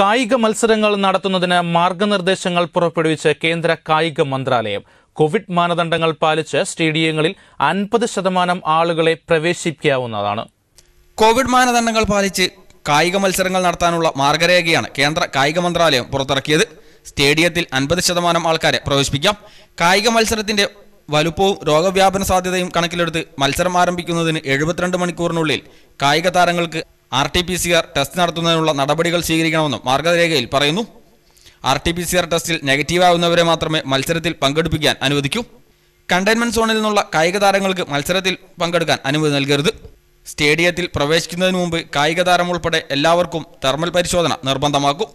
കായിക മത്സരങ്ങൾ നടത്തുന്നതിന് മാർഗനിർദ്ദേശങ്ങൾ പുറപ്പെടുവിച്ച് കേന്ദ്ര കായിക മന്ത്രാലയം കോവിഡ് മാനദണ്ഡങ്ങൾ പാലിച്ച് സ്റ്റേഡിയങ്ങളിൽ അൻപത് ശതമാനം ആളുകളെ പ്രവേശിപ്പിക്കാവുന്നതാണ് കോവിഡ് മാനദണ്ഡങ്ങൾ പാലിച്ച് കായിക മത്സരങ്ങൾ നടത്താനുള്ള മാർഗരേഖയാണ് കേന്ദ്ര കായിക മന്ത്രാലയം പുറത്തിറക്കിയത് സ്റ്റേഡിയത്തിൽ അൻപത് ശതമാനം ആൾക്കാരെ പ്രവേശിപ്പിക്കാം കായിക മത്സരത്തിന്റെ വലുപ്പവും രോഗവ്യാപന സാധ്യതയും കണക്കിലെടുത്ത് മത്സരം ആരംഭിക്കുന്നതിന് എഴുപത്തിരണ്ട് മണിക്കൂറിനുള്ളിൽ കായിക താരങ്ങൾക്ക് R T P C R test നടത്തുന്നതിനുള്ള നടപടികൾ സ്വീകരിക്കണമെന്നും മാർഗരേഖയിൽ പറയുന്നു R T P C R ടെസ്റ്റിൽ നെഗറ്റീവാകുന്നവരെ മാത്രമേ മത്സരത്തിൽ പങ്കെടുപ്പിക്കാൻ അനുവദിക്കൂ കണ്ടെയ്ൻമെന്റ് സോണിൽ നിന്നുള്ള കായിക താരങ്ങൾക്ക് മത്സരത്തിൽ പങ്കെടുക്കാൻ അനുമതി നൽകരുത് സ്റ്റേഡിയത്തിൽ പ്രവേശിക്കുന്നതിന് മുമ്പ് കായിക താരം ഉൾപ്പെടെ എല്ലാവർക്കും തെർമൽ പരിശോധന നിർബന്ധമാക്കും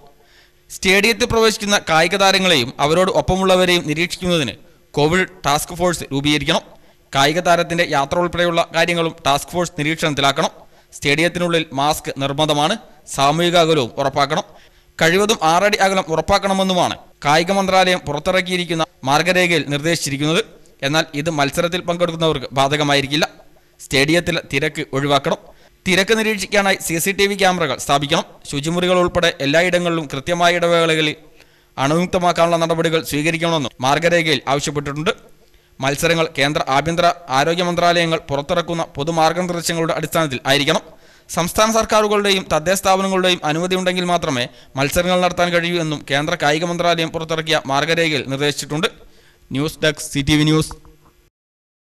സ്റ്റേഡിയത്തിൽ പ്രവേശിക്കുന്ന കായിക താരങ്ങളെയും അവരോട് ഒപ്പമുള്ളവരെയും നിരീക്ഷിക്കുന്നതിന് കോവിഡ് ടാസ്ക് ഫോഴ്സ് രൂപീകരിക്കണം കായിക താരത്തിന്റെ യാത്ര ഉൾപ്പെടെയുള്ള കാര്യങ്ങളും ടാസ്ക് ഫോഴ്സ് നിരീക്ഷണത്തിലാക്കണം സ്റ്റേഡിയത്തിനുള്ളിൽ മാസ്ക് നിർബന്ധമാണ് സാമൂഹിക അകലവും ഉറപ്പാക്കണം കഴിവതും ആറടി അകലം ഉറപ്പാക്കണമെന്നുമാണ് കായിക മന്ത്രാലയം പുറത്തിറക്കിയിരിക്കുന്ന മാർഗരേഖയിൽ നിർദ്ദേശിച്ചിരിക്കുന്നത് എന്നാൽ ഇത് മത്സരത്തിൽ പങ്കെടുക്കുന്നവർക്ക് ബാധകമായിരിക്കില്ല സ്റ്റേഡിയത്തിലെ തിരക്ക് ഒഴിവാക്കണം തിരക്ക് നിരീക്ഷിക്കാനായി സി സി ടി വി ക്യാമറകൾ സ്ഥാപിക്കണം ശുചിമുറികൾ ഉൾപ്പെടെ എല്ലായിടങ്ങളിലും കൃത്യമായ ഇടവേളകളിൽ അണുവിമുക്തമാക്കാനുള്ള നടപടികൾ സ്വീകരിക്കണമെന്നും മാർഗരേഖയിൽ ആവശ്യപ്പെട്ടിട്ടുണ്ട് മത്സരങ്ങൾ കേന്ദ്ര ആഭ്യന്തര ആരോഗ്യ മന്ത്രാലയങ്ങൾ പുറത്തിറക്കുന്ന പൊതുമാർഗനിർദ്ദേശങ്ങളുടെ അടിസ്ഥാനത്തിൽ ആയിരിക്കണം സംസ്ഥാന സർക്കാരുകളുടെയും തദ്ദേശ സ്ഥാപനങ്ങളുടെയും അനുമതി ഉണ്ടെങ്കിൽ മാത്രമേ മത്സരങ്ങൾ നടത്താൻ കഴിയൂ എന്നും കേന്ദ്ര കായിക മന്ത്രാലയം പുറത്തിറക്കിയ മാർഗരേഖയിൽ നിർദ്ദേശിച്ചിട്ടുണ്ട് news desk C T V news